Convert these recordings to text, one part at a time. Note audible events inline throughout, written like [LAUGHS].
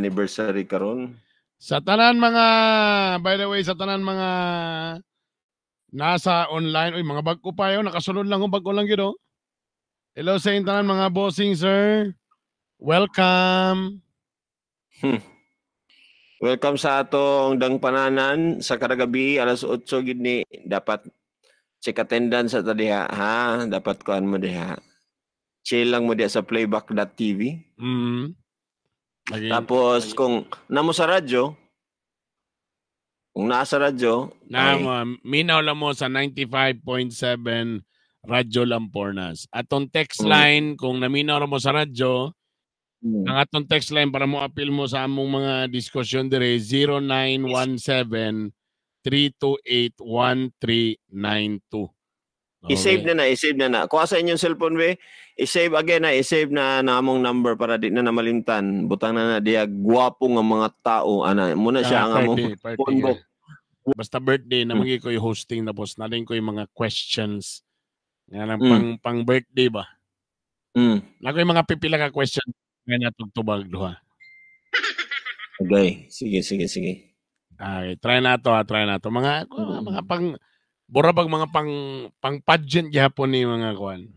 anniversary karon. Sa tanan mga by the way sa tanan mga nasa online oy mga bagko pa yo nakasulod lang ug oh, bagko lang gyud oh. Hello sa tanan mga bossing sir. Welcome. Hmm. Welcome sa atong dang pananan sa karagabi alas 8 gid ni dapat check attendance sa diha ha dapat kuan mo diha. Chill lang mo diha sa playback.tv. Mm. -hmm. Maging, Tapos, maging. kung namo sa radyo, kung nasa radyo, na ay, minaw lang mo sa 95.7 Radyo Lampornas. Atong text mm. line, kung naminaw ra mo sa radyo, mm. ang atong text line para mo appeal mo sa among mga diskusyon dire 0917 328 Okay. I-save na na, i-save na na. Kuha sa inyong cellphone we, i-save again na, i-save na na among number para di na namalimtan. Butang na na diya gwapo nga mga tao ana. Muna siya ah, ang among phone book. Yeah. Basta birthday hmm. na magi ko yung hosting na boss. Naling ko yung mga questions. Nga lang mm. pang pang birthday ba? Mm. Nako yung mga pipila ka question nga natugtubag duha. Okay, sige sige sige. Okay, try na to, ha? Ah, try na to. Mga mga hmm. pang Bura bag mga pang pang pageant yapon ni mga kwan.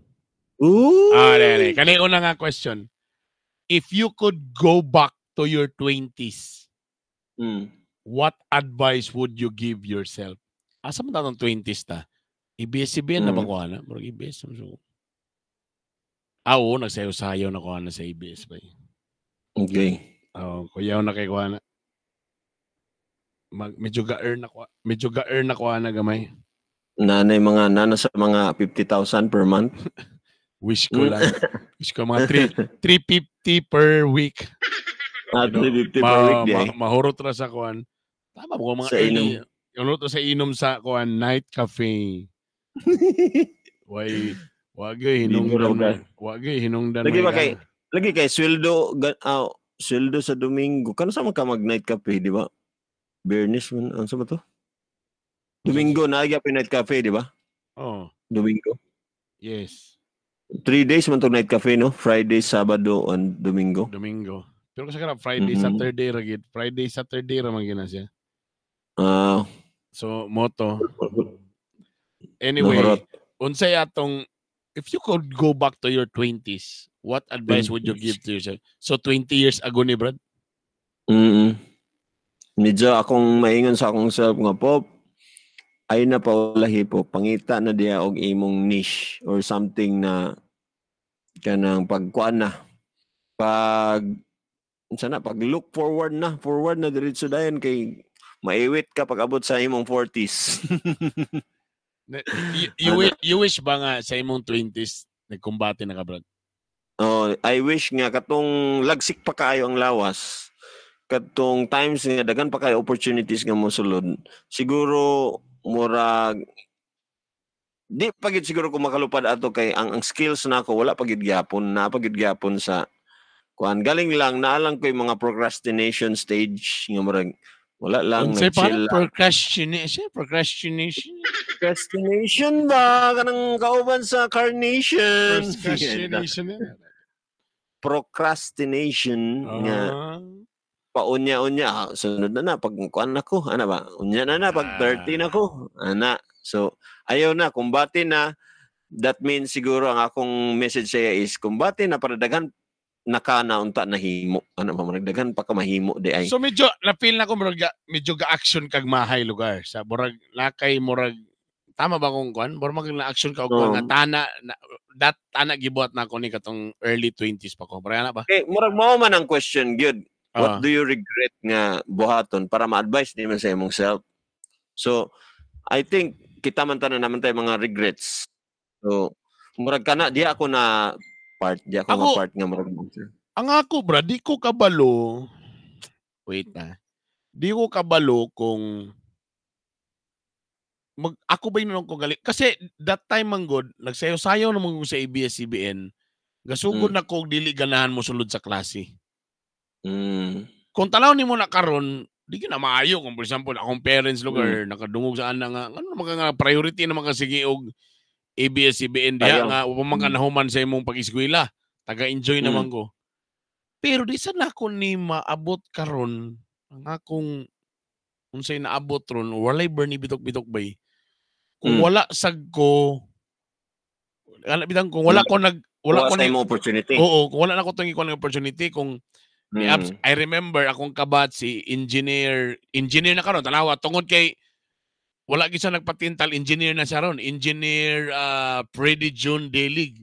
Ah, Ooh. Ah, dali. Kani una nga question. If you could go back to your 20s, mm. what advice would you give yourself? Asa man tatong 20s ta? abs e mm. na ba hmm. e ko na? Murag ABS. So. Ah, oo, nagsayo-sayo na ko na sa ABS e ba. Eh. Okay. Oo, oh, kuyaw na kay ko na. Mag, medyo ga-earn na ko, medyo ga-earn na ko na gamay nanay mga nana sa mga 50,000 per month. [LAUGHS] Wish ko lang. [LAUGHS] Wish ko mga 3, 350 per week. Ah, you know, 350 ma, per week. Ma, eh. ma, mahurot na sa kuan. Tama ko mga sa inom. Yung to sa inom sa kuan night cafe. [LAUGHS] Why wag gyud hinungdan. Na, wag gyud hinungdan. Lagi ba kay lagi kay sweldo uh, sweldo sa Domingo. Kano sa mga mag night cafe, di ba? Bernice man, ano sa ba to? Domingo na agya night cafe, di ba? Oo. Oh. Domingo. Yes. Three days man night cafe, no? Friday, Sabado, and Domingo. Domingo. Pero kasi kaya Friday, mm-hmm. Saturday, ragit. Friday, Saturday, ramang gina siya. Ah. Uh, so, moto. Anyway, Nakarot. unsay atong, if you could go back to your 20s, what advice 20s. would you give to yourself? So, 20 years ago ni Brad? Mm-mm. Medyo akong maingon sa akong self nga, Pop, ay na paulahi po pangita na diya og imong niche or something na kanang pagkuan na pag unsa pag look forward na forward na diretso dayon kay maiwit ka pag abot sa imong 40s [LAUGHS] you, you, ano? you, wish ba nga sa imong 20s nagkumbate na ka bro oh i wish nga katong lagsik pa kaayo ang lawas katong times nga daghan pa kay opportunities nga mosulod siguro murag di pagid siguro ko makalupad ato kay ang, ang skills nako na wala pagid gyapon na pagid gyapon sa kuan galing lang naalang ko yung mga procrastination stage nga murag wala lang say parang procrastination procrastination procrastination ba kanang kauban sa carnation procrastination [LAUGHS] procrastination uh-huh. nga ah paunya-unya, ah, sunod na na pag kuan na ko, ana ba? Unya na na pag 30 na ko, ana. So ayaw na kumbati na that means siguro ang akong message saya is kumbati na para daghan nakana unta na himo ano pa managdagan pa ka mahimo di ay so medyo na feel na ko murag medyo ga action kag mahay lugar sa murag lakay murag tama ba kung kuan murag na action ka og oh. nga tana na, that tana gibuhat na ko ni katong early 20s pa ko pero ana ba okay eh, murag mao man ang question gyud What ah. do you regret nga buhaton para ma-advise din sa imong self? So, I think kita man tanan naman tayo mga regrets. So, murag kana di ako na part, di ako, ako nga part nga murag Ang ako bro, di ko kabalo. Wait na. Ah. Di ko kabalo kung mag ako ba yun ko gali kasi that time man god nagsayo-sayo naman sa ABS-CBN gasugod mm. na ko dili ganahan mo sulod sa klase Mm. Kung tanaw ni mo na karon, di na maayo kung for example akong parents lugar mm. nakadungog saan na nga ano mga priority na mga sige og ABS-CBN diha nga upang makanahuman mm. sa imong pag-eskwela. Taga-enjoy mm. naman ko. Pero di sana ako ni maabot karon ang akong unsay naabot ron walay burn bitok-bitok bay. Kung mm. wala sad ko ana bitang kung wala ko nag wala ko na opportunity. Oo, kung wala na ko tong ikon ng opportunity kung mm. Abs, I remember akong kabat si engineer, engineer na karon tanawa tungod kay wala gisa nagpatintal engineer na siya ron, engineer uh, Freddy June Daily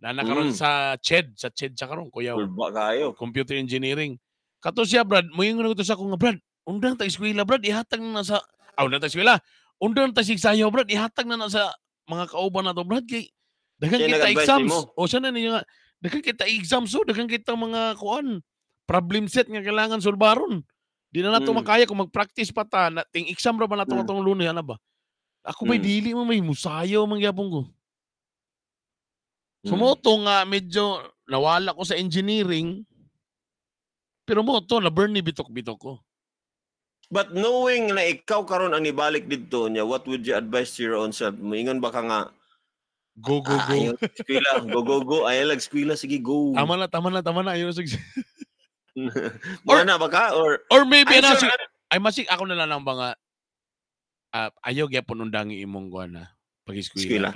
na nakaroon mm. sa CHED, sa CHED sa karon kuya. kayo. Computer engineering. Kato siya Brad, moingon ko to sa akong Brad. Undang ta eskwela Brad, ihatag na sa aw na ta eskwela. Undang ta sigsayo Brad, ihatag na na sa mga kauban na to Brad kay Dagan kita exams. O siya na niya. Dagan kita exams so, oh, dagan kita mga kuan problem set nga kailangan sulbaron. Di na nato mm. makaya kung mag-practice pa ta. Na, ting exam ra ba nato mm. atong lunes ana ba? Ako may mm. dili mo may musayo man gyapon ko. So hmm. nga medyo nawala ko sa engineering. Pero mo to na burn ni bitok-bitok ko. But knowing na ikaw karon ang nibalik didto niya, what would you advise to your own self? Moingon ba ka nga Go, go, ah, go. Ah, ayaw, go, go, go. Ayaw lang, skwila. Sige, go. Tama na, tama na, tama na. Ayaw, sige. [LAUGHS] [LAUGHS] or, na ba ka? Or, or maybe ay, na, ano, sure, ay masig ako na lang ng mga uh, ayaw gyapon undangi imong kuan na pag eskwela.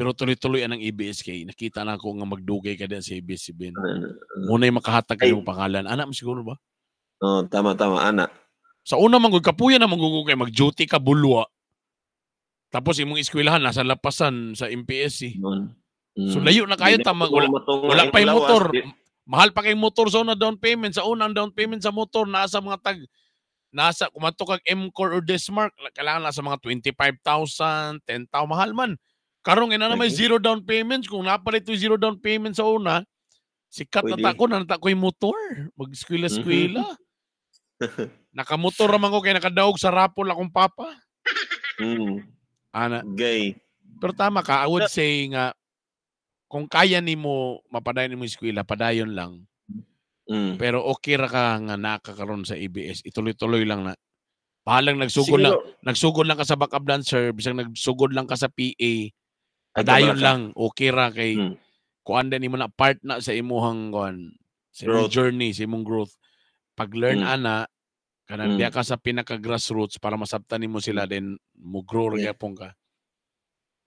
Pero tuloy-tuloy ang ABS-K. Nakita na ko nga magdugay ka din sa ABS-CBN. Ano, ano, Muna yung makahatag kayo pangalan. Anak mo siguro ba? Oo, oh, tama, tama. Anak. Sa una, manggod kapuya na manggugog mag-duty ka bulwa. Tapos imong eskwelahan nasa lapasan sa MPSC. Mm. So layo na kayo tama. wala, wala pa yung motor. Mahal pa kay motor so na down payment. Sa unang down payment sa motor, nasa mga tag, nasa, kumato kag M-Core or Desmark, kailangan nasa mga 25,000, 10,000, mahal man. Karong ina na may zero down payments. Kung napalit yung zero down payment sa una, sikat Pwede. na tako, nanata ko yung motor. Mag-skwila-skwila. Mm-hmm. [LAUGHS] Nakamotor naman ko kay nakadaog sa rapol akong papa. Mm. Ana. Gay. Pero tama ka, I would say nga, kung kaya nimo mapadayon nimo eskwela padayon lang mm. pero okay ra ka nga nakakaroon sa ABS ituloy-tuloy lang na pahalang nagsugod lang nagsugod lang ka sa backup dancer bisang nagsugod lang ka sa PA padayon lang okay ra kay mm. kuan din nimo na part na sa imuhang kuan sa imong journey sa imong growth pag learn mm. ana kanan mm. ka sa pinaka grassroots para masabtan nimo sila din mm. mo grow yeah. ra ka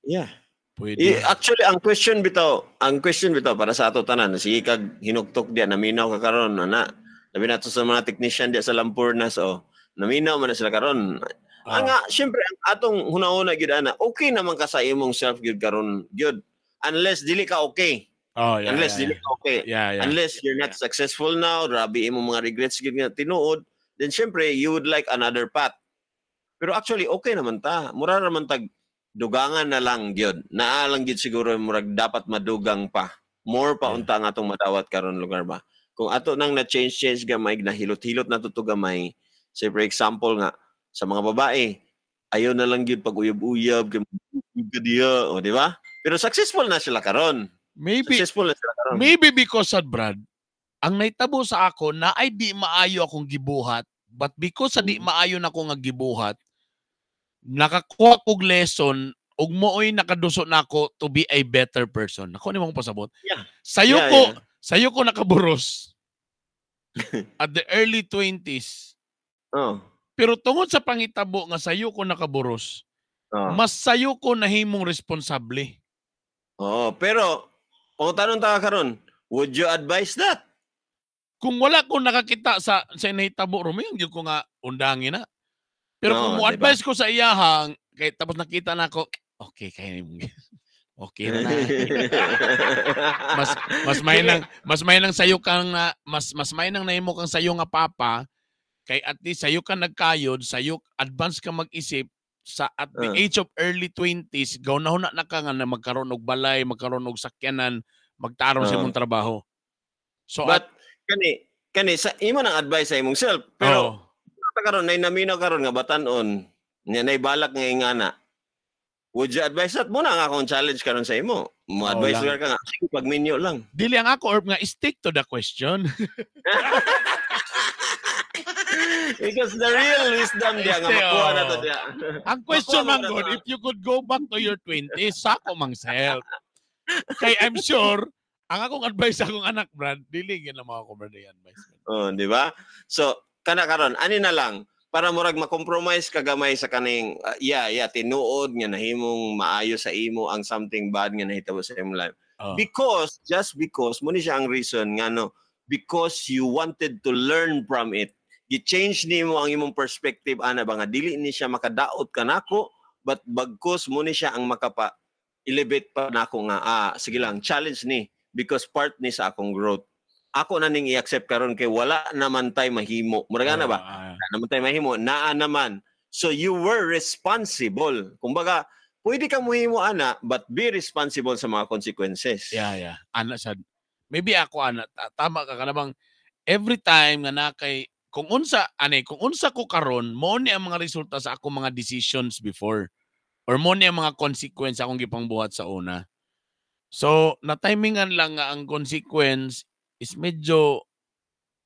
yeah Pwede. I, eh, actually, ang question bitaw, ang question bitaw para sa ato tanan, sige kag hinugtok diya, naminaw ka karon na Labi na sa mga technician diya sa Lampurnas, o, oh, naminaw man na sila karon. Ah. Ang, syempre, ang atong hunahuna gyud ana, okay naman ka sa imong self gyud karon gyud. Unless dili ka okay. Oh, yeah, Unless yeah, dili yeah. ka okay. Yeah, yeah. Unless you're not yeah. successful now, grabe imong mga regrets gyud nga tinuod, then syempre you would like another path. Pero actually okay naman ta. Mura naman tag dugangan na lang gyud naalang gyud siguro murag dapat madugang pa more pa unta nga atong madawat karon lugar ba kung ato nang na change change gamay na hilot hilot na tuto gamay say for example nga sa mga babae ayaw na lang gyud pag uyab-uyab diya o di ba pero successful na sila karon maybe successful na sila karon maybe because sad Brad ang naitabo sa ako na ay di maayo akong gibuhat but because sa di mm. maayo na ko nga gibuhat nakakuha kog lesson ug mooy nakaduso nako na to be a better person. Ako ni mong pasabot. Yeah. Sayo yeah, ko, yeah. sayo ko nakaburos [LAUGHS] at the early 20s. Oh. Pero tungod sa pangitabo nga sayo ko nakaburos, oh. mas sayo ko nahimong responsable. Oh, pero kung tanong ta karon, would you advise that? Kung wala ko nakakita sa sa nahitabo ro, mayon gyud ko nga undangin na. Pero no, kung one diba? ko sa iyahang, kay, tapos nakita na ako, okay, kaya [LAUGHS] Okay na. [LAUGHS] mas mas may nang mas may nang sayo kang na, mas mas may nang nahimo kang sayo nga papa kay at least sayo ka nagkayod, sayo advance ka mag-isip sa at the uh. age of early 20s, gaw na na, na ka nga na magkaroon og balay, magkaroon og sakyanan, magtaron uh. sa ah. imong trabaho. So But at, kani kani sa imo nang advice sa imong self pero oh karon nay naminaw karon nga batanon nya nay balak nga ingana. Would you advise that muna nga akong challenge karon sa imo? Mo oh, advise oh, ka nga sige pag menu lang. Dili ang ako orb nga stick to the question. [LAUGHS] Because the real wisdom diya nga makuha na oh. to diya. Ang question man God, if you could go back to your 20s, sako mang self. Kay I'm sure, ang akong advice sa akong anak, Brad, dili gyud na mga kumbrado advice. Oh, di ba? So, kana karon ani na lang para murag ma-compromise kagamay sa kaning uh, yeah yeah tinuod nga nahimong maayo sa imo ang something bad nga nahitabo sa imong life uh. because just because mo ni siya ang reason nga no because you wanted to learn from it gi-change ni mo ang imong perspective ana ba nga dili ni siya makadaot kanako but bagkus mo ni siya ang makapa elevate pa nako nga ah sige lang challenge ni because part ni sa akong growth ako na ning i-accept karon kay wala naman tay mahimo. Murag na ba? Ah, ah. wala naman tay mahimo, naa naman. So you were responsible. Kumbaga, pwede ka muhimo ana but be responsible sa mga consequences. Yeah, yeah. Ana sad. Maybe ako ana tama ka kanabang every time nga na kay kung unsa ani kung unsa ko karon mo ni ang mga resulta sa akong mga decisions before or mo ni ang mga consequence akong gipangbuhat sa una. So, na-timingan lang nga ang consequence is medyo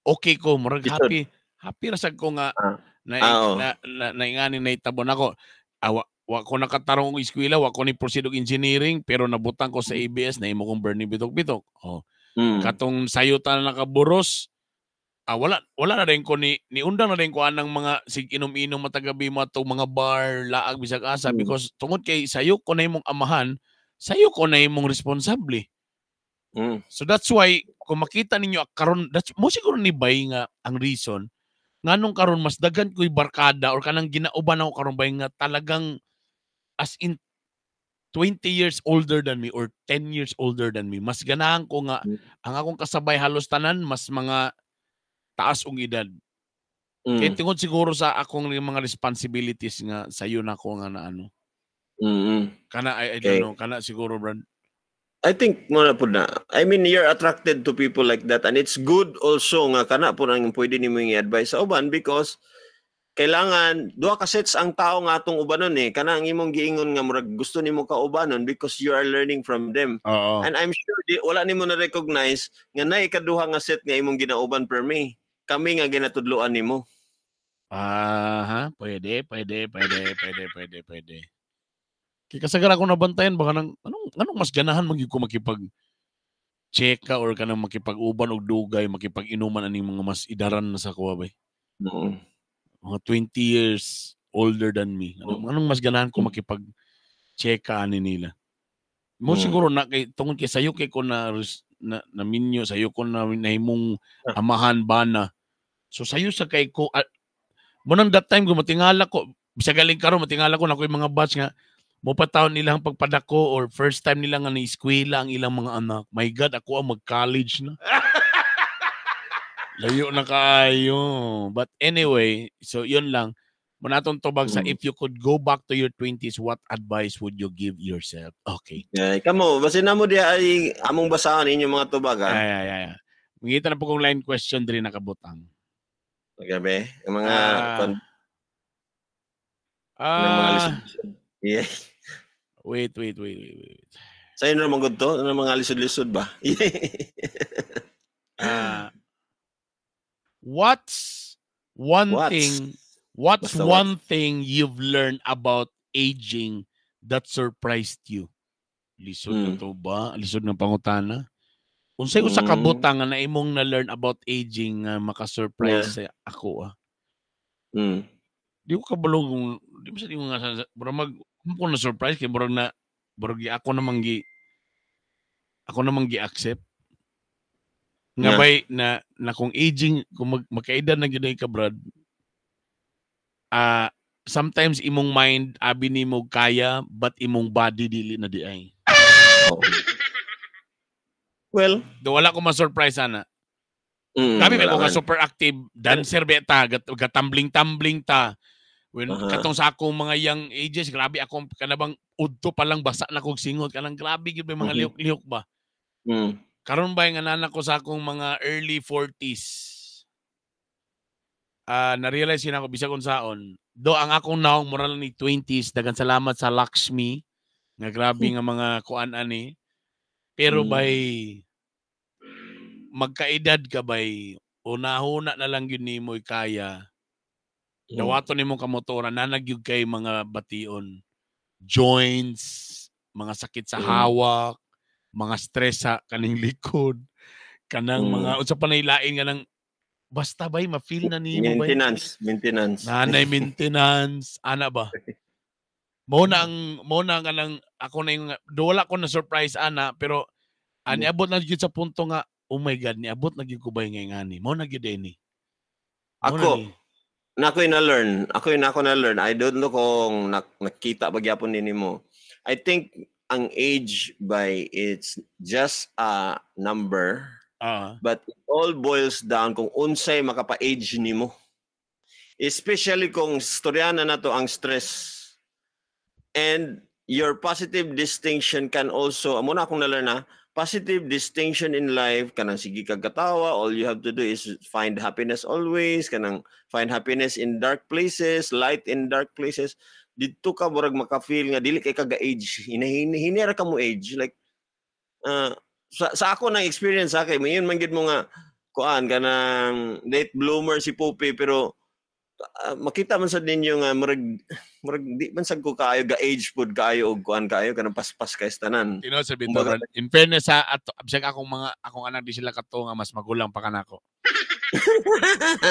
okay ko murag happy happy ra sad ko nga na, ah, ah oh. na, na, na, na, na itabon ako awa ah, wa ko nakatarong og eskwela wa ko ni proceed engineering pero nabutang ko sa mm. ABS na imo kong Bernie bitok-bitok oh mm. katong sayutan na nakaburos ah, wala wala na rin ko ni ni undang na rin ko anang mga sig inom-inom matagabi mo atong mga bar laag bisag asa mm. because tungod kay sayo ko na imong amahan sayo ko na imong responsable mm. so that's why kung makita ninyo karon that's mo siguro ni bay nga ang reason nganong karon mas daghan ko'y barkada or kanang ginauban ako karon bay nga talagang as in 20 years older than me or 10 years older than me mas ganahan ko nga hmm. ang akong kasabay halos tanan mas mga taas ung edad mm. kaya hmm. tingod siguro sa akong mga responsibilities nga sayo na ko nga na ano mm-hmm. kana I, I don't okay. know kana siguro brand I think mo na po na. I mean, you're attracted to people like that and it's good also nga kana po nang pwede nimo i-advise sa uban because kailangan duha ka sets ang tao nga atong ubanon eh kana ang imong giingon nga murag gusto nimo ka ubanon because you are learning from them. Uh-oh. And I'm sure di, wala nimo na recognize nga na kaduha nga set nga imong ginauban per me. Kami nga ginatudloan nimo. Aha, uh-huh. pwede, pwede, pwede, pwede, pwede, pwede. Kaya kasagara ako nabantayan, baka nang, anong, anong mas ganahan magiging ko makipag check ka or ka nang makipag-uban og dugay, makipag-inuman aning mga mas idaran na sa kuha ba? Oo. Mga 20 years older than me. Anong, mm. anong mas ganahan ko makipag check ka ani nila? Mo mm. siguro na kay tungod kay sayo kay ko na na, na minyo sayo ko na nahimong ah. amahan bana. So sayo sa kay ko at, ah, mo nang that time gumatingala ko bisag galing karon matingala ko na ko mga batch nga mapataon nilang pagpadako or first time nilang nga eskwela ang ilang mga anak. My God, ako ang mag-college na. [LAUGHS] Layo na kayo. But anyway, so yun lang. Manatong tubag sa mm. if you could go back to your 20s, what advice would you give yourself? Okay. Yeah, kamo, basi na mo di ay among basahan ninyo mga tubag ha. Ay ay ay. Mangita na po kong line question diri nakabutang. Gabi, yung mga uh, pan- uh, mga listeners. Yeah. Wait, wait, wait, wait, wait. Sa'yo na naman to? Ano mga lisod-lisod ba? uh, [LAUGHS] what's one what's, thing what's Basta one what? thing you've learned about aging that surprised you? Lisod hmm. na to ba? Lisod ng pangutana? Unsay sa hmm. ka butang na imong na learn about aging uh, maka-surprise sa ako ah. Mm. Di ko kabalo kung di mo sa di mo nga bro mag mo na surprise kay burog na burog ako namang gi ako namang gi-accept nga yeah. bay na na kung aging kung mag, magkaedad na gyud ka brad ah uh, sometimes imong mind abi nimo kaya but imong body dili na di ay oh. [LAUGHS] well do wala ko ma-surprise ana mm, kami ba ko ka super active dancer beta gat, gatumbling tumbling ta When uh-huh. katong sa akong mga young ages, grabe ako kanabang udto pa lang basa na kog singot kanang grabe gyud mga mm-hmm. lihok-lihok ba. Mm. Karon ba nga nanak ko sa akong mga early 40s. Ah, uh, na-realize yun ako bisag unsaon. Do ang akong naong moral ni 20s, dagan salamat sa Lakshmi nga grabe hmm. nga mga kuan ani. Pero mm. bay magkaedad ka bay unahuna na lang yun ni mo'y kaya Mm. Dawato ni mong kamotora, nanagyog kay mga bation, joints, mga sakit sa hawak, mga stress sa kaning [LAUGHS] likod, kanang mm. mga, o sa panaylain nga nang basta bay mafeel na nimo ba? Maintenance, maintenance. Nanay [LAUGHS] maintenance, ana ba? Mo na ang mo na nga lang ako na yung dola ko na surprise ana pero ani ah, hmm. abot na gyud sa punto nga oh my god niabot na gyud ko ba ngani mo na gyud eh ni. Ako, na ko na learn ako yun ako na learn i don't know kung nak- nakita gyapon din mo i think ang age by it's just a number uh-huh. but it all boils down kung unsay makapa-age nimo especially kung storyana na to ang stress and your positive distinction can also amo na akong na-learn na positive distinction in life kanang sige kagatawa all you have to do is find happiness always kanang find happiness in dark places light in dark places didto ka murag maka-feel nga dili kay kaga age hinihinera ka mo age like uh, sa, sa ako nang experience sa kay mayon man gid mo nga kuan kanang late bloomer si Pope pero uh, makita man sa ninyo nga murag murag di man sad ko kaayo ga age food kaayo og kuan kaayo kanang paspas kay tanan. Tino sa bitaw in fairness sa at absag akong mga akong anak di sila kato nga mas magulang pa kanako. [LAUGHS]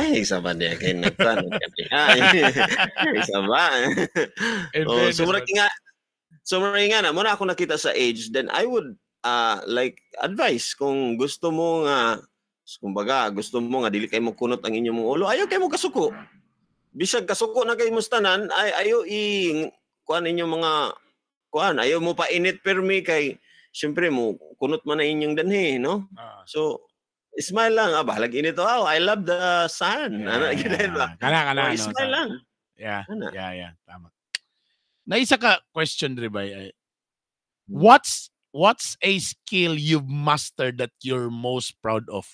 Ay, isa ba niya kay nagtan Ay, [LAUGHS] isa ba? oh, so murag nga So murag nga na muna ako nakita sa age then I would uh, like advice kung gusto mo nga uh, So, kumbaga, gusto mo nga dili kay mo kunot ang inyong ulo, ayaw kay mo kasuko. Bisag kasuko na kay mustanan, ay ayo i kuan inyo mga kuan, ayo mo pa init permi kay syempre mo kunot man na inyong danhi, no? Ah. So smile lang, ah, balag init oh, I love the sun. Yeah, ano, yeah. ba? Kana kana. Oh, smile no, lang. Yeah. Kana. Yeah, yeah, tama. Na isa ka question dre ba? What's what's a skill you've mastered that you're most proud of?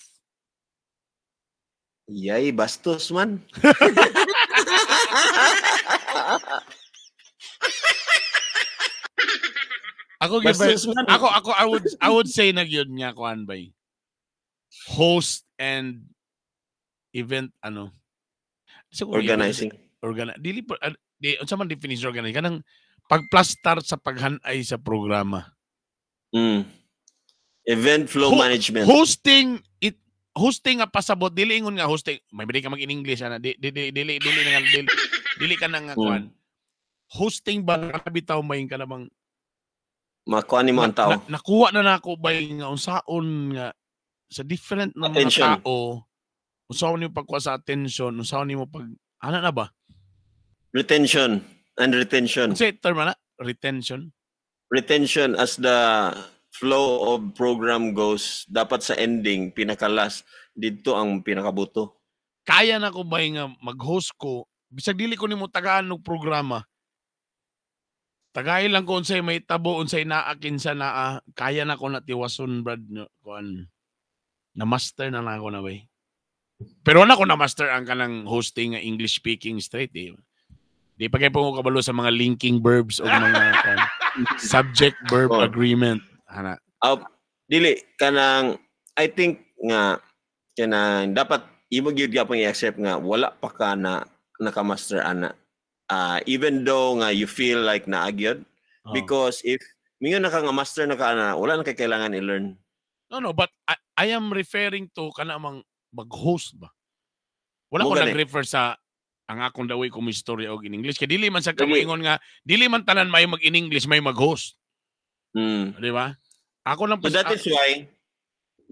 Yay, bastos man. ako bastos giver, man. ako ako I would I would say na yun niya kuan bay. Host and event ano. Siguro organizing. Organi dili uh, di unsa man definition organize kanang pagplastar sa paghanay sa programa. Mm. Event flow Ho- management. Hosting it hosting nga pasabot dili ingon nga hosting may bili ka mag in English ana dili dili dili dili nga dili, dili ka nang hmm. kuan hosting ba nakabitaw may ka namang makuha ni mo ang tao na, na, nakuha na nako ba nga unsaon nga sa different na mga tao unsaon nimo pagkuha sa attention unsaon nimo pag ana na ba retention and retention ano say term na retention retention as the flow of program goes, dapat sa ending, pinakalas, dito ang pinakabuto. Kaya na ko ba nga mag-host ko, bisag dili ko nimo tagaan og programa. Tagay lang ko unsay may tabo unsay naakin sa naa, kaya na ko natiwason brad no, Na master na lang ako na way. Pero wala ko na master ang kanang hosting English speaking straight eh. Di pa kayo kabalo sa mga linking verbs o mga [LAUGHS] subject verb oh. agreement hana uh, dili kanang I think nga kanang dapat imo gyud gyapon i-accept nga wala pa ka na nakamaster ana uh, even though nga you feel like naagyod oh. Ah. because if mingon naka nga master na ka ana wala na kailangan i-learn no no but I, I am referring to kana mang mag-host ba wala ko eh. nag-refer sa ang akong daway ko istorya og in English kay dili man sa kamiingon nga dili man tanan may mag in English may mag-host Mm. Di ba? Ako lang po. So that is ah, why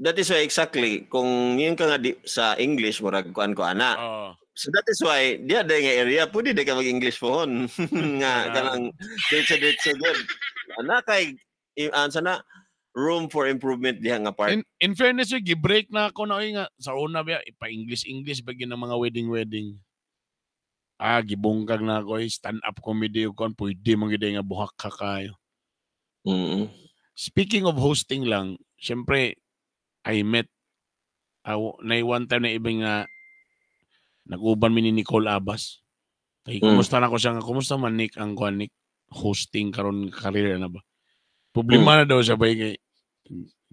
that is why exactly kung yun ka nga di, sa English murag kuan ko ana. Oh. So that is why dia ada nga area pwede di ka mag English pohon [LAUGHS] nga kanang diretso diretso good. Ana kay an sana room for improvement diha nga part. In, in fairness yung gibreak na ako na nga sa una ba ipa English English ba ng mga wedding wedding. Ah gibungkag na ako stand up comedy kon pwede man gid nga buhak ka kayo. Mm-hmm. Speaking of hosting lang, syempre, I met, uh, na one time na ibang nga, uh, nag-uban mi ni Nicole Abbas. Ay, mm. kumusta mm. na ko siya nga, kumusta man Nick ang kuha Nick hosting karon career na ba? Problema mm. na daw siya ba kay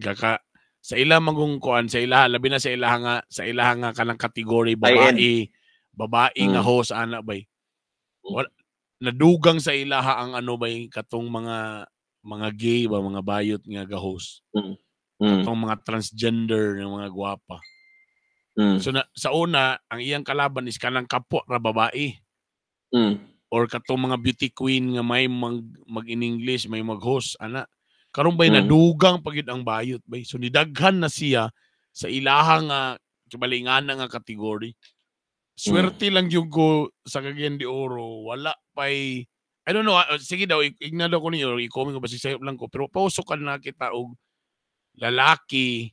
gaka sa ilang magong kuan sa ilaha labi na sa ilaha nga sa ilaha nga kanang kategory babae babae mm. nga host ana bay. Wala, nadugang sa ilaha ang ano ba yung katong mga mga gay ba, mga bayot nga ga-host. Mm. Mm. Itong mga transgender ng mga gwapa. Mm. So na, sa una, ang iyang kalaban is kanang kapwa ra babae. Mm. Or katong mga beauty queen nga may mag, mag in English, may mag-host ana. Karon bay mm. nadugang pagyud ang bayot bay. So nidaghan na siya sa ilahang uh, kibalingan nga kategory. Mm. Swerte mm. lang yung go sa Cagayan di Oro, wala pay I don't know, uh, sige daw, ignado ko niyo, i-comment ko ba si Sayo Blanco, pero ka na kita og lalaki,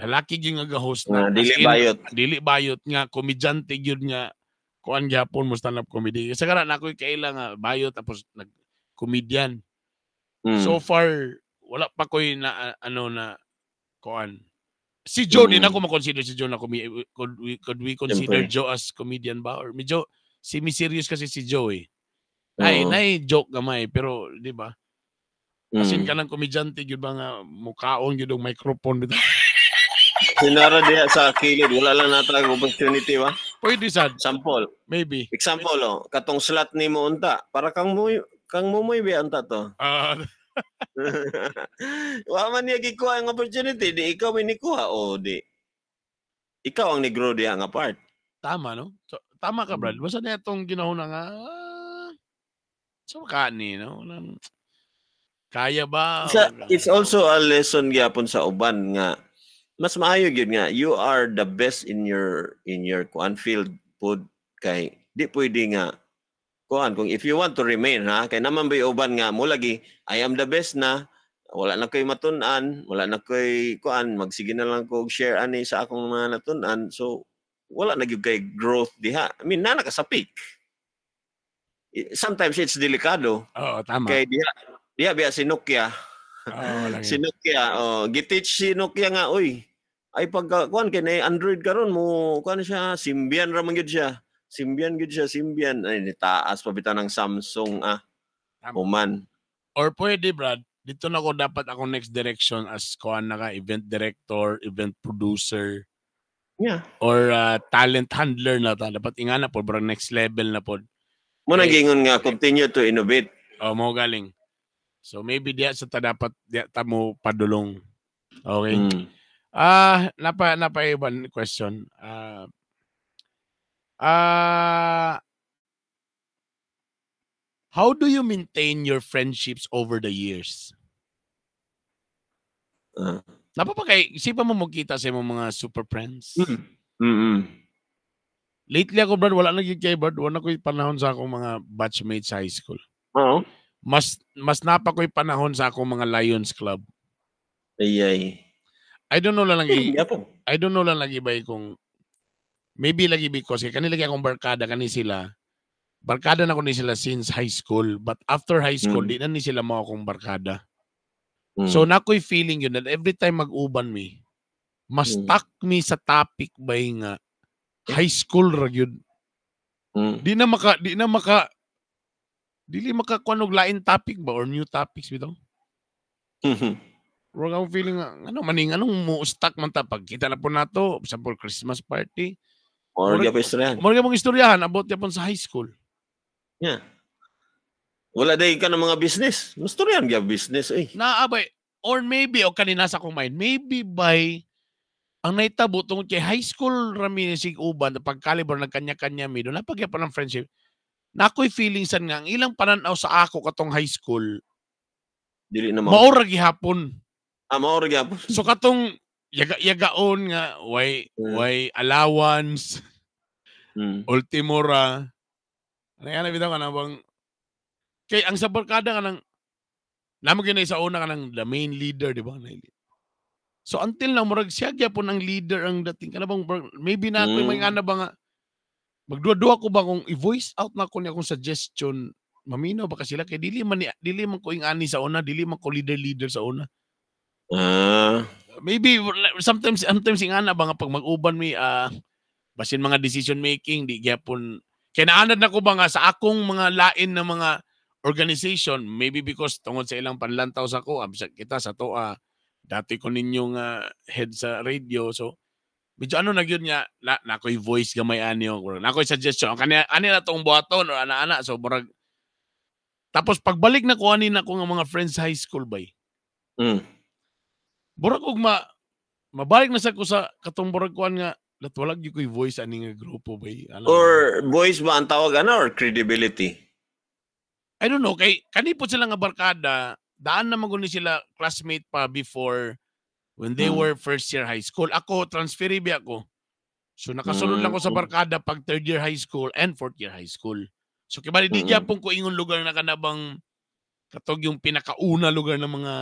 lalaki gyud nga host ah, na. Uh, dili bayot. Dili bayot nga, komedyante gyud nga, kuan gyapon mo stand-up comedy. Sa karan ako kaila nga ah, bayot tapos nag comedian. Mm. So far, wala pa ko na ano na kuan. Si Joe, mm. din ako makonsider si Joe na comedian. could we, could we consider Siyempre. Joe as comedian ba? Or medyo semi-serious kasi si Joe eh. Nay, nay joke gamay eh, pero di ba? Asin mm. ka ng komedyante gyud ba nga mukaon gyud og microphone dito. [LAUGHS] Sinara diha sa kilid, wala lang nata ang opportunity ba? Pwede sad. Sample. Maybe. Example oh, katong slot ni mo unta para kang mo kang mo moy unta to. Uh, [LAUGHS] [LAUGHS] Wa man niya gikuha ang opportunity, di ikaw may nikuha o di. Ikaw ang negro diha nga part. Tama no? So, tama ka Brad. Mm. Basta niya itong ginahuna nga sa so, kani eh, no nang kaya ba sa, it's also a lesson gyapon sa uban nga mas maayo gyud nga you are the best in your in your kuan field pod kay di pwede nga kuan kung if you want to remain ha kay naman ba uban nga mo lagi I am the best na wala na koy matun-an wala na koy kuan magsige na lang ko share ani sa akong mga natun-an so wala na gyud kay growth diha I mean na ka sa peak sometimes it's delikado. Oo, tama. Kay diha, diha biya si Nokia. Oo, [LAUGHS] si Nokia, oh, gitich si Nokia nga, oy. Ay pagka ah, kuan kay Android karon mo kuan siya, Symbian ra man gyud siya. Symbian gyud siya, Symbian. Ay nitaas pa bitan ng Samsung ah. Tama. Human. Or pwede, Brad, dito na ko dapat ako next direction as kuan na ka event director, event producer. Yeah. Or uh, talent handler na ta. Dapat ingana po, bro, next level na po. Mo na gingon nga continue to innovate. Oh, mo galing. So maybe diya sa ta dapat diya ta mo padulong. Okay. Mm. Ah, napa napa iban question. Ah ah how do you maintain your friendships over the years? Uh, Napa pa kay isipan mo magkita sa imong mga super friends? Mm. Mm-mm. Lately ako, Brad, wala naging kay Brad. Wala ko panahon sa akong mga batchmates sa high school. Oo. uh Mas, mas napa ko panahon sa akong mga Lions Club. Ay, ay. I don't know lang lagi. I don't know lang lagi ba kung maybe lagi because kay kanila lagi akong barkada kani sila. Barkada na ko ni sila since high school, but after high school mm. di na ni sila mo akong barkada. Mm. So nakoy feeling yun that every time mag-uban mi, mas mm. stuck me sa topic ba nga high school ra gyud. Mm. Di na maka di na maka dili maka kunog lain topic ba or new topics bitaw. Mhm. Wag ako feeling ano maning anong mo stuck man ta pag kita na po nato example Christmas party. Or gyapon istoryahan. Mo gyapon istoryahan about gyapon sa high school. Yeah. Wala day ka ng mga business. Mastoryahan gyapon business eh. Naabay or maybe o kanina sa kong mind, maybe by ang naitabo tungod kay high school Ramirez sig uban na pagkalibro ng kanya-kanya mido na pagyapan ng friendship na ako'y feelings nga ang ilang pananaw sa ako katong high school dili na mao ra gihapon ah mao ra gihapon so katong yaga yagaon nga way mm. way allowance mm. ultimora ano yan bitaw ka bang kay ang sabarkada barkada ka nang namo gyud sa una ka nang the main leader di ba na So until na murag siya gyapon ang leader ang dating kanabang maybe na ako mm. may hmm. ana ba magduwa-duwa ko ba kung i-voice out na ko ni akong suggestion maminaw ba ka sila kay dili man dili man ko ing ani sa una dili man ko leader leader sa una uh, maybe sometimes sometimes ing ana ba pag mag-uban mi uh, basin mga decision making di gyapon kay naanad na ko ba nga sa akong mga lain na mga organization maybe because tungod sa ilang panlantaw sa ko ah, kita sa to uh, dati ko ninyong uh, ah, head sa radio so medyo ano nagyon gyud nga na, na ko'y voice gamay ani og na ko'y suggestion kani ani na tong buhaton or ana ana so murag tapos pagbalik na ko ani na ko nga mga friends high school bay mm. burag ug ma mabalik na sa ko sa katong burag kuan nga dat wala gyud ko'y voice ani nga grupo bay ano, or voice ba ang tawag ana or credibility I don't know kay kani po sila nga barkada daan naman ko sila classmate pa before when they hmm. were first year high school. Ako, transferibe ako. So nakasunod hmm. lang ko sa mm. barkada pag third year high school and fourth year high school. So kibali di hmm. pong ko ingon lugar na kanabang katog yung pinakauna lugar ng mga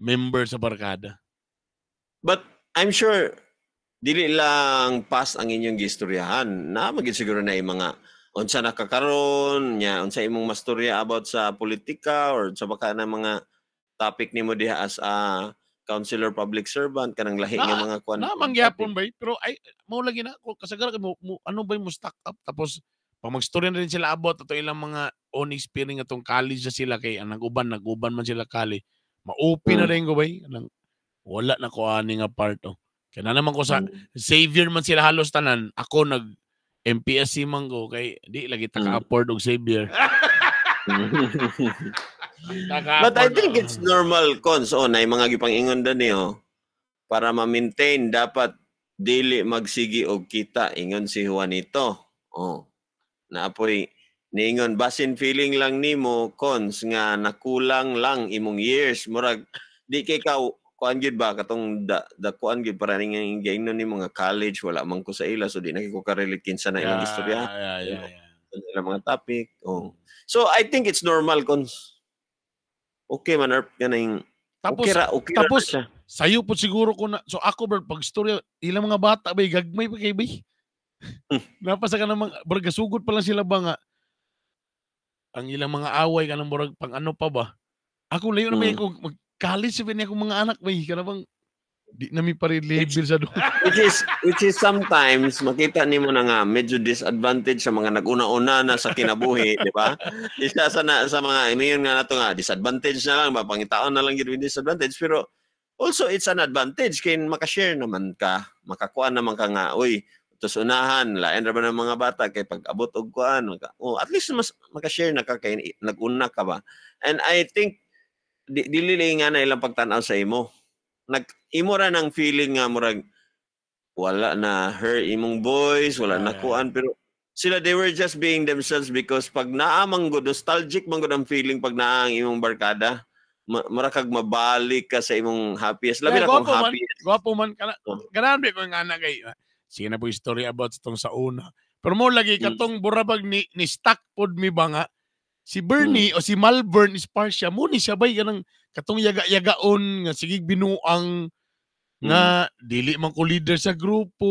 member sa barkada. But I'm sure dili lang past ang inyong gistoryahan na magiging siguro na yung mga unsa nakakaron nya unsa imong mastorya about sa politika or sa baka na mga topic nimo diha as a councilor public servant kanang lahi nga mga kwan. Na mangyapon ba? Pero ay mao lagi na ko kasagara kay mo, mo, ano ba mo stack up tapos pag magstorya na rin sila about ato ilang mga on experience atong college na sila kay ang naguban naguban man sila kali. maupi hmm. na rin ko bay. Anang, wala na ko ani nga part oh. Kaya na naman ko sa hmm. savior man sila halos tanan. Ako nag MPS si Mango kay di lagi taka-afford mm. og Xavier. [LAUGHS] But I think it's normal cons on oh, ay mga ingon da niyo para ma-maintain dapat dili magsigi og kita ingon si Juanito. Oh. Naapoy niingon basin feeling lang nimo cons nga nakulang lang imong years murag di kay ka kuan gid ba katong da, da kuan gid para ning gainon ni mga college wala man ko sa ila so di na ko relate kinsa na ilang yeah, istorya. Yeah, yeah, yeah. Ilang mga topic. Oh. So I think it's normal kon Okay man arp ganing tapos okay ra, okay tapos ra sayo po siguro ko na so ako ber pag istorya ilang mga bata bay gagmay pa kay bay. Hmm. [LAUGHS] Napasa ka namang bergasugod pa lang sila ba nga ang ilang mga away kanang murag pang ano pa ba. Ako layo na may mm. ko mag, college pa niya kung mga anak may kanabang di na mi pare label sa doon. [LAUGHS] which is which is sometimes makita nimo na nga medyo disadvantage sa mga naguna-una na sa kinabuhi, [LAUGHS] di ba? Isa sa na, sa mga ngayon ano nga nato nga disadvantage na lang ba pangitaon na lang gid disadvantage pero also it's an advantage kay maka-share naman ka, makakuha naman ka nga, uy, tos unahan lain ba ng mga bata kay pag abot og kuan oh, at least mas maka-share na ka kay naguna ka ba and i think di, nga na ilang pagtanaw sa imo. Nag imo ra nang feeling nga murag wala na her imong boys, wala na ah, kuan pero sila they were just being themselves because pag naamang gud nostalgic man gud ang feeling pag naa ang imong barkada ma- marakag mabalik ka sa imong happiest labi yeah, na kung happy man, gwapo man kana oh. ganan ko nga anak kay ah, sige na po story about tong sa una pero mo lagi katong mm. burabag ni ni stack pod mi banga si Bernie hmm. o si Malvern Esparcia mo ni siya bay kanang katong yaga-yagaon nga sige binuang hmm. nga dili man ko leader sa grupo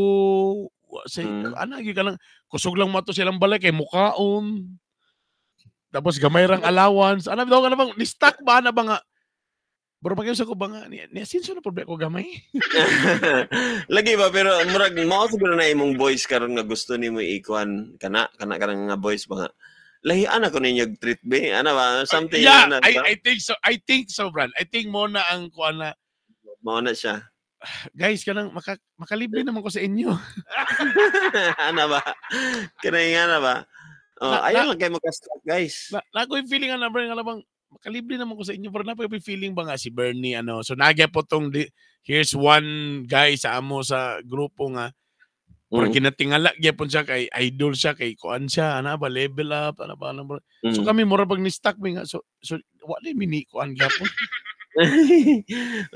sa hmm. ana gyud kanang kusog lang mato silang balay kay mukaon tapos gamay rang allowance ana daw ka bang ni stack ba na ba nga Bro, pag sa ko ba nga, ni, ni Asinso na problema ko gamay. [LAUGHS] Lagi ba, pero murag, mao siguro na imong voice karon nga gusto ni mo ikuan, kana, kana, kana nga voice ba nga ana ko ninyo treat be ana ba something yeah ano, I, I think so I think so Brad I think mo na ang kuan na mo na siya guys kanang maka, makalibre naman ko sa inyo [LAUGHS] ana ba kanang ano ba oh, na, ayaw na, lang kayo magka-stop guys na, na ko yung feeling ano Brad nga bang makalibre naman ko sa inyo pero napay feeling ba nga si Bernie ano so nagya po tong here's one guy sa amo sa grupo nga Mm. Pero kinatingala gyapon siya kay idol siya kay kuan siya ana ba level up ana ba Mm. So kami mura pag ni stack mi nga so so wala mi ni kuan gyapon. [LAUGHS]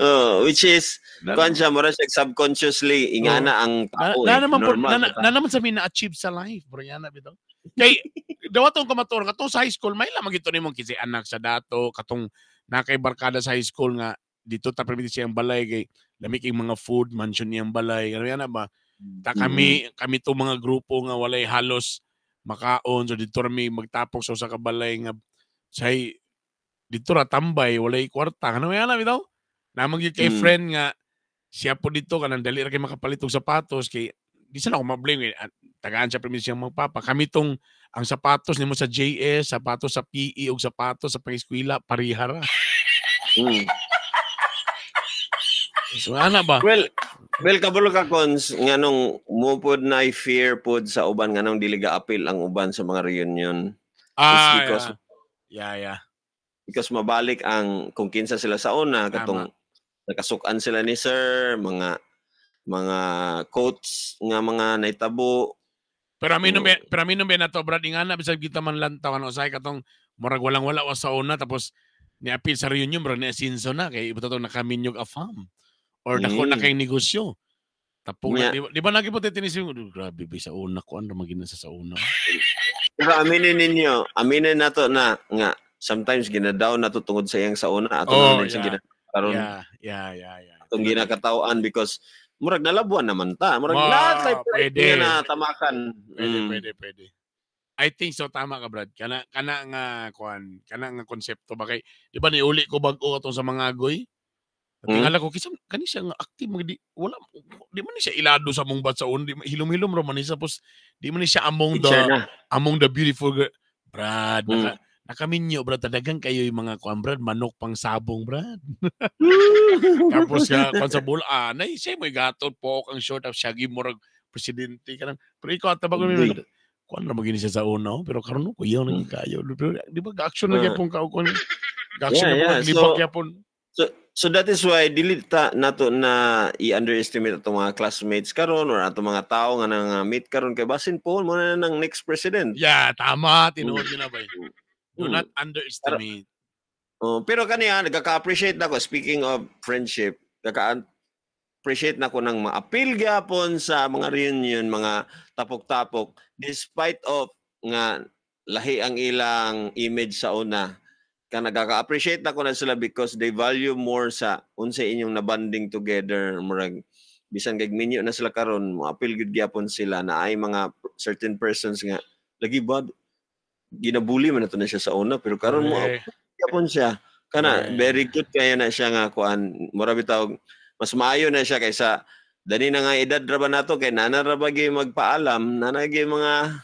oh, which is kuan siya mura siya subconsciously ingana oh. ang tao. Na, na, eh, naman normal, na, na, na naman sa mi na achieve sa life bro yana bitaw. Kay dawatong [LAUGHS] kamator katong sa high school may lamang gito nimo kasi anak sa dato katong nakay barkada sa high school nga dito ta permit siya ang balay kay lamig mga food mansion ang balay ano yana ba. Ta kami mm-hmm. kami to mga grupo nga walay halos makaon so dito kami magtapok so sa kabalay nga say dito ra tambay walay kwarta ano may alam bitaw na magyud kay mm-hmm. friend nga siya po dito kanang dali ra kay makapalit og sapatos kay di sana ako mablame ah, tagaan siya permiso siyang magpapa kami tong ang sapatos nimo sa JS sapatos sa PE og sapatos sa pang-eskwela parihara mm. So, ana ba? Well, well kabalo ka cons nganong mupod na fear pod sa uban nga dili ga apil ang uban sa mga reunion. Ah, It's because yeah. yeah, yeah. Because mabalik ang kung kinsa sila sa una katong nakasukan sila ni sir, mga mga coach nga mga naitabo pero amin nung mm. pero amin nung benato brad nga na bisag kita man lantaw ano say katong murag walang wala sa una tapos ni apil sa reunion bro ni sinso na kay ibuto to nakaminyog a farm Or mm. dako na kay negosyo. Tapong yeah. na, di ba lagi po titinisip mo, grabe ba sa una ko, ano magina sa sa una. [LAUGHS] Pero aminin ninyo, aminin na na nga, sometimes ginadown na to tungod sa iyang sa una, atong oh, yeah. gina karon. Yeah, yeah, yeah, yeah. Atong ginakatawan because murag nalabuan naman ta. Murag oh, lahat like pwede na tamakan. Pwede, mm. pwede, pwede. I think so tama ka Brad. Kana kana nga kuan, kana nga konsepto ba kay di ba ni uli ko bag-o atong sa mga agoy? Tingala hmm? ko kisam kani siya nga active di wala di man siya ilado sa among batsaon di hilum hilom ra man siya pos di man siya among the among the beautiful girl. Brad, mm. naka, nakaminyo brad tadagan kayo yung mga kuan brad manok pang sabong brad. [LAUGHS] Tapos ka kon sa bula na siya mo gatot po ang short of shaggy murag presidente kanang pero ikaw at bago mi kuan ra magini siya sa una oh, pero karon ko yaw nang hmm. kayo di ba action na ah. gyapon ka kon action na yeah, yeah. So, gyapon So, so that is why dili ta nato na i-underestimate ato mga classmates karon or ato mga tao nga nang meet karon kay basin po mo na nang next president. Yeah, tama tinuod na ba. Mm. Do mm. not underestimate. Oh, pero, uh, pero kaniya ah, nagaka-appreciate nako speaking of friendship, nagaka appreciate nako nang ng ma-appeal gyapon sa mga reunion, mga tapok-tapok despite of nga lahi ang ilang image sa una ka nagaka-appreciate na ko na sila because they value more sa unsa inyong nabanding together murag bisan kay minyo na sila karon mo appeal gud gyapon sila na ay mga certain persons nga lagi ba ginabuli man nato na siya sa una pero karon mo gyapon siya kana very good kaya na siya nga kuan mura bitaw mas maayo na siya kaysa dani na nga edad ra ba nato kay nana ra ba gyud magpaalam nana gyud mga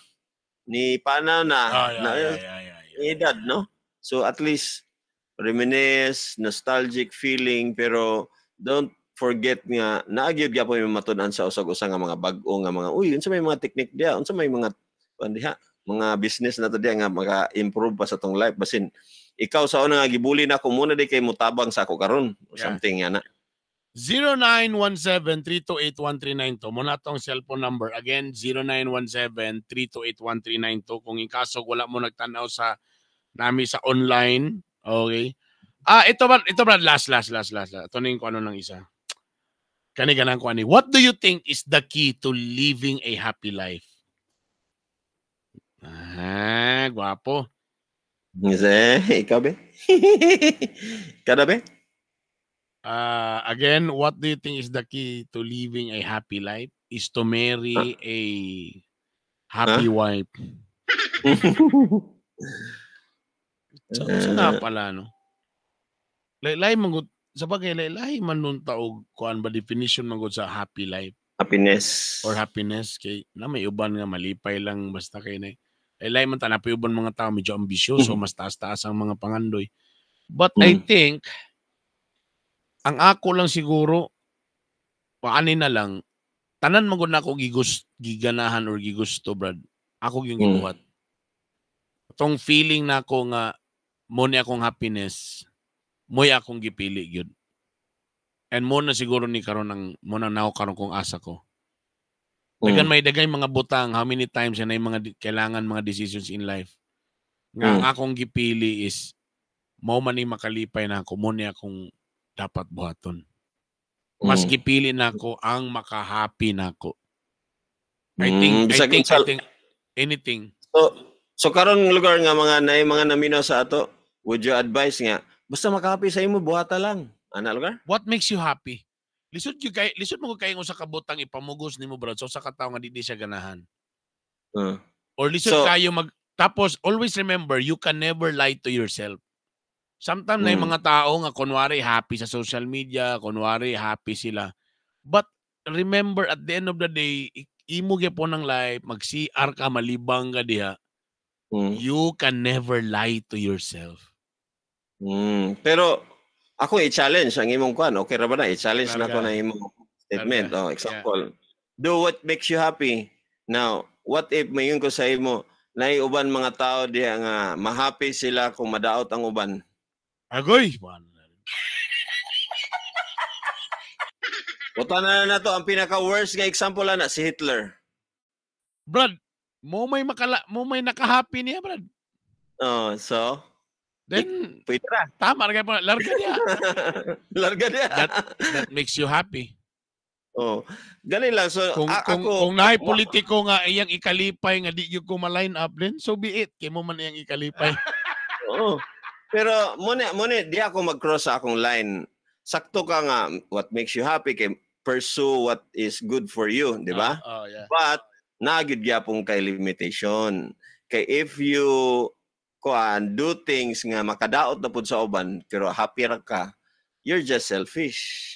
ni pana na, oh, yeah, na yeah, yeah, yeah, yeah. edad no So at least reminisce, nostalgic feeling pero don't forget nga naagyod gyapon may matun-an sa usag-usa nga mga bag-o nga mga uy unsa may mga technique diha unsa may mga pandiha mga business na to diya nga maka-improve pa sa tong life basin ikaw sa una nga gibuli na ako muna di kay mutabang sa ako karon yeah. something yana 0917-328-139 to. Muna tong cellphone number. Again, 0917-328-139 to. Kung ikasog wala mo nagtanaw sa nami sa online. Okay. Ah, ito man, ito man, last, last, last, last. last. Ito na yung ano ng isa. Kani ganang ko ani. Eh. What do you think is the key to living a happy life? Ah, guwapo. Yes, ikaw be. Kada be. Uh, again, what do you think is the key to living a happy life? Is to marry huh? Ah. a happy huh? Ah. wife. [LAUGHS] Sa, uh, eh, sa na eh. pala, no? Laylay man gud sa bagay laylay man nun taog kuan ba definition man gud sa happy life. Happiness or happiness kay na may uban nga malipay lang basta kay na. Laylay man tanaw uban mga tao medyo ambisyoso, mm mas taas-taas ang mga pangandoy. But mm I mm-hmm. think ang ako lang siguro paani na lang tanan man na nako gigust, giganahan or gigusto brad ako yung mm. gibuhat. Mm-hmm. feeling na na nga mo ni akong happiness mo akong gipili gyud and mo na siguro ni karon ang mo na naw karon kong asa ko Dagan mm. may dagay mga butang how many times na yung mga di- kailangan mga decisions in life nga mm. akong gipili is mao man ni makalipay na ako mo ni akong dapat buhaton mas mm. gipili na ako ang makahappy na ako I mm, think mm, I think, sa... I think anything so so karon lugar nga mga nay mga namino sa ato would you advise nga, basta makapi sa imo, buhata lang. Ana lugar? What makes you happy? Lisod gyud kay lisod mo kay usa ka butang ipamugos nimo bro so sa katawo nga dili siya ganahan. Uh, Or lisod so, kayo mag tapos always remember you can never lie to yourself. Sometimes mm. na hmm. mga tao nga kunwari happy sa social media, kunwari happy sila. But remember at the end of the day, imo po nang life, mag CR ka malibang ka diha. Mm. You can never lie to yourself. Mm. Pero ako i-challenge ang imong kwan. Okay ra ba na i-challenge na ko na imong statement. Oh, example. Yeah. Do what makes you happy. Now, what if mayon ko sa imo nay uban mga tao diha nga mahappy sila kung madaot ang uban. Agoy. Buta na na to ang pinaka worst nga example na si Hitler. Brad, mo may makala, mo may nakahappy niya, brad. Oh, so? Then, pwede na. Tama, larga, larga niya. [LAUGHS] larga niya. That, that makes you happy. Oh, gani lang so kung, a- kung, kung naay politiko nga iyang ikalipay nga di gyud ko ma-line up din, so be it. Kay mo man iyang ikalipay. [LAUGHS] Oo. oh. Pero mo ni mo ni di ako mag-cross sa akong line. Sakto ka nga what makes you happy kay pursue what is good for you, di ba? Oh, oh, yeah. But na gyud gyapon kay limitation kay if you kuan do things nga makadaot na pud sa uban pero happier ka you're just selfish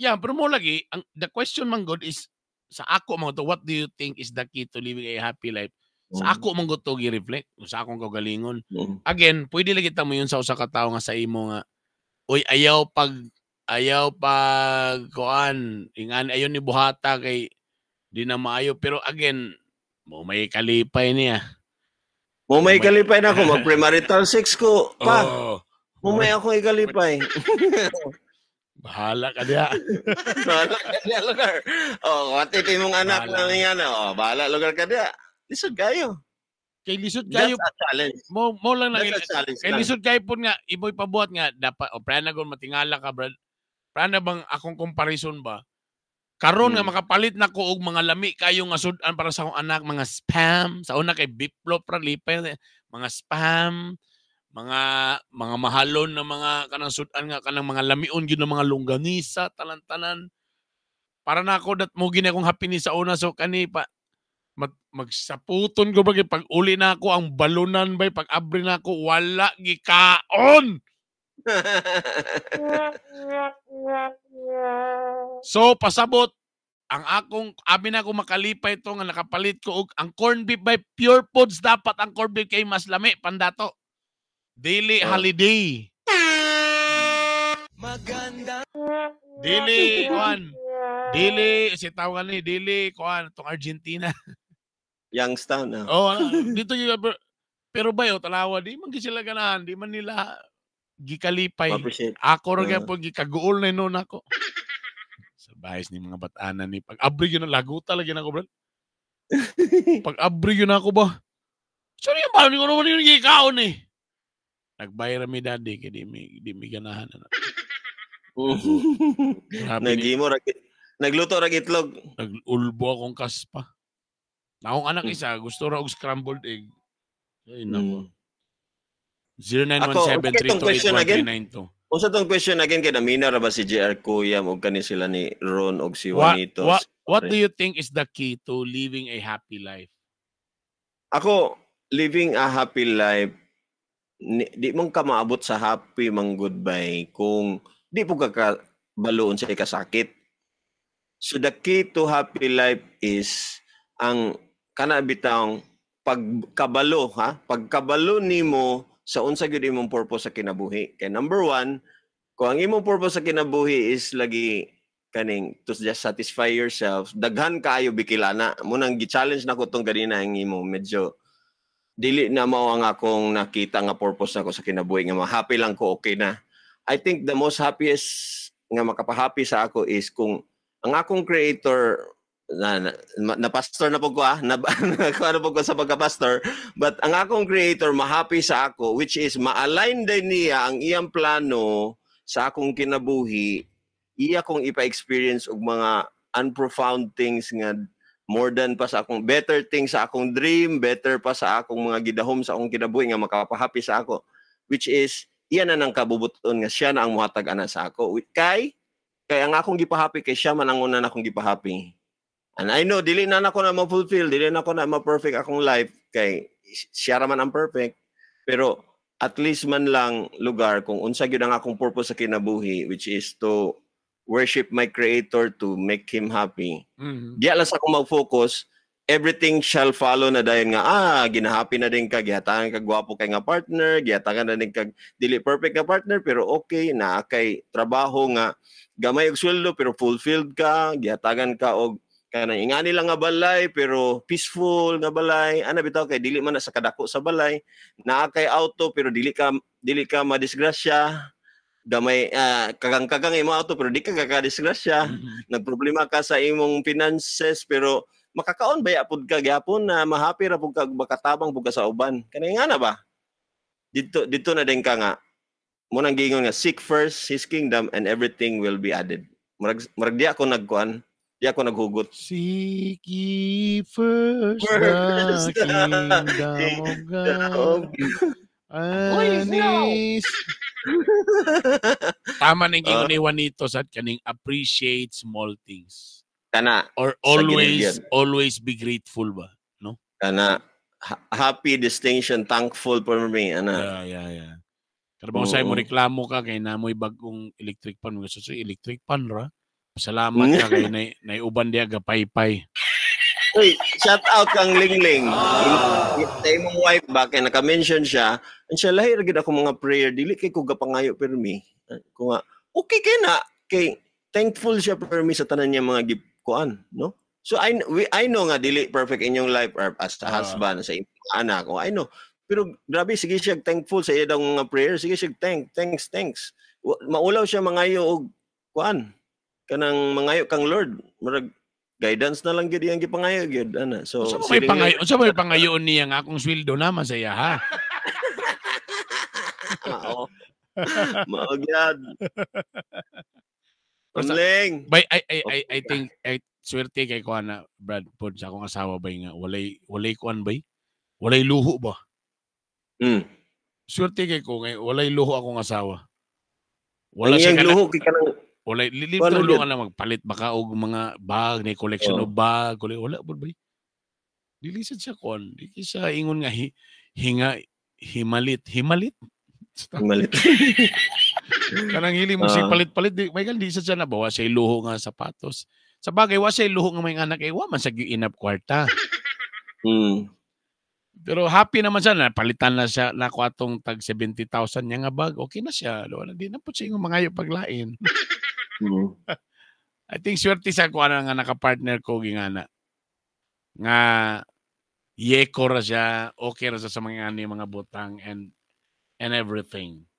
yeah pero mo lagi ang the question man god is sa ako man to what do you think is the key to living a happy life sa mm. ako mong gud to gi-reflect sa akong kagalingon mm. again pwede lagi ta mo yun sa usa ka tawo nga sa imo nga oy ayaw pag ayaw pag kuan ingan ayon ni buhata kay di na maayo. Pero again, mo may kalipay niya. Mo may kalipay na ako. [LAUGHS] Mag-premarital sex ko. Pa, oh. mo may ako ikalipay. [LAUGHS] Bahala ka niya. [LAUGHS] bahala ka niya, lugar. O, oh, katitin mong anak bahala. lang yan. Oh. oh, bahala, lugar ka niya. Lisod gayo. Kay Lisod gayo. That's a challenge. Mo, mo lang lang. That's a kay Lisod kayo po nga, ibo'y pabuhat nga, dapat, o, oh, pranagon, matingala ka, brad. Prana bang akong comparison ba? Karon hmm. nga makapalit na ko og mga lami kayo nga sudan ah, para sa akong anak mga spam sa una kay Biplop Ralipe eh, mga spam mga mga mahalon na mga kanang sudan nga kanang mga lamion gyud mga longganisa talantanan para na ako dat mo gina akong happiness sa una so kani pa mag, magsaputon ko ba pag uli na ako ang balunan bay pag abri na ako wala gikaon [LAUGHS] so, pasabot, ang akong, abi na ko makalipay ito nga nakapalit ko, og ang corn beef by Pure Foods, dapat ang corn beef kay mas lami, pandato. Daily oh. holiday. Maganda. Dili, kuan. Dili, [LAUGHS] si tawag ni Dili, kuan, tong Argentina. [LAUGHS] Youngstown, ah. Oh, dito yung, pero bayo, talawa, di man sila ganahan, di man nila gikalipay. Ako ra gyapon ah. uh, gikaguol na noon ako. sa bahis ni mga batana ni pag abri yun lago talaga na ko bro. pag abri yun ako ba? Sorry yung balo ni ko naman yung gikaon eh. Nagbayra mi daddy kay di di mi ganahan na. Ano. Uh, Nagimo ra nagluto ra itlog. Nagulbo akong kaspa. Naong anak hmm. isa gusto ra og scrambled egg. Ay hmm. nako. Mm. 0917-328-192. Usa tong question again kay namina ra ba si JR Kuya mo kani sila ni Ron og si Juanito. What, what, what do you think is the key to living a happy life? Ako living a happy life ni, di mong ka maabot sa happy mang goodbye kung di po ka kabaloon sa ikasakit. So the key to happy life is ang kana bitang pagkabalo ha pagkabalo nimo sa unsa gyud imong purpose sa kinabuhi. Kay number one, kung ang imong purpose sa kinabuhi is lagi kaning to just satisfy yourself, daghan kaayo bikilana. Mo nang gi-challenge nako tong ganina ang imo medyo dili na mao ang akong nakita nga purpose nako sa kinabuhi nga happy lang ko okay na. I think the most happiest nga makapahappy sa ako is kung ang akong creator na, na, na pastor na po ko ah, na, [LAUGHS] na po ko sa pagka-pastor, but ang akong creator mahappy sa ako, which is ma-align din niya ang iyang plano sa akong kinabuhi, iya kong ipa-experience og mga unprofound things nga more than pa sa akong better things sa akong dream, better pa sa akong mga gidahom sa akong kinabuhi nga makapahappy sa ako, which is iya na nang kabubuton nga siya na ang muhatag ana sa ako. Kay kay ang akong gipahappy kay siya man ang una na akong gipahappy. And I know, dili na ako na ma-fulfill, dili na ako na ma-perfect akong life, kay siya raman ang perfect. Pero at least man lang lugar kung unsa gyud ang akong purpose sa kinabuhi, which is to worship my creator to make him happy. Mm-hmm. Diya lang sa akong mag-focus, everything shall follow na dayon nga, ah, ginahappy na din ka, gihatangan ka gwapo kay nga partner, gihatangan na din ka dili perfect nga partner, pero okay na kay trabaho nga gamay og sweldo pero fulfilled ka, gihatagan ka og kanang ingani lang nga balay pero peaceful nga balay ana bitaw kay dili man na sa kadako sa balay naa kay auto pero dili ka dili ka madisgrasya gamay uh, ah, kagang-kagang imo auto pero di ka kakadisgrasya mm-hmm. nagproblema ka sa imong finances pero makakaon ba yapod ka gyapon na uh, mahapi ra pud ka makatabang pug ka sa uban kanang ingana ba dito dito na din ka nga mo nang gingon nga seek first his kingdom and everything will be added murag murag di ako nagkuan Di ako naghugot. Seek ye first, first the kingdom of [LAUGHS] God. Please, no. [LAUGHS] Tama na yung ah. ni nito sa kaning appreciate small things. Kana. Or always, always be grateful ba? No? Kana. Ha- happy distinction, thankful for me. Ana. Yeah, yeah, yeah. Karabaw sa'yo mo reklamo ka kay namoy bagong electric pan. Gusto sa'yo electric pan, ra? Salamat ka mm. kay nay naiuban diya ga paypay. Uy, shout out kang Lingling. Ah. Tay mong wife ba kay naka-mention siya. Ang siya lahir gid ako mga prayer dili kay ko gapangayo permi. Eh, ko nga okay kay na kay thankful siya permi sa tanan niya mga gift kuan, no? So I we, I know nga dili perfect inyong life or as a ah. husband uh. sa imong anak. Oh, I know. Pero grabe sige siya thankful sa iya mga prayer. Sige siya thank, thanks, thanks. Maulaw siya mangayo og kuan kanang mangayo kang Lord murag guidance na lang gid iyang gipangayo gid ana so sa may pangayo sa may pangayo niya nga akong sweldo na masaya ha [LAUGHS] mao mao gyud Unling. By I I I, I think I swerte kay ko na Brad Pod sa akong asawa bay nga walay walay kuan bay. Walay luho ba? Mm. Swerte kay ko ngay walay luho akong asawa. Wala Ang siya luho kay kanang wala, lilip wala tulong ka lang magpalit baka og mga bag, ni collection oh. of bag, wala, wala po ba? Dili siya kon, dili siya ingon nga hi, hinga, himalit, himalit? [LAUGHS] Himalit. [LAUGHS] Kanang hili mo uh, ah. si palit-palit, di, may di sa siya nabawa siya luho nga sapatos. Sa bagay, wa siya luho nga may anak, eh, wa man sa inap kwarta. Mm. Pero happy naman siya na palitan na siya na kwatong tag 70,000 niya nga bag. Okay na siya. na di na po siya yung mga paglain. [LAUGHS] Mm. I think swerte sa kuha ano na nga nakapartner ko nga na. Nga yeko ra siya, okay ra sa mga ni ano, mga butang and and everything.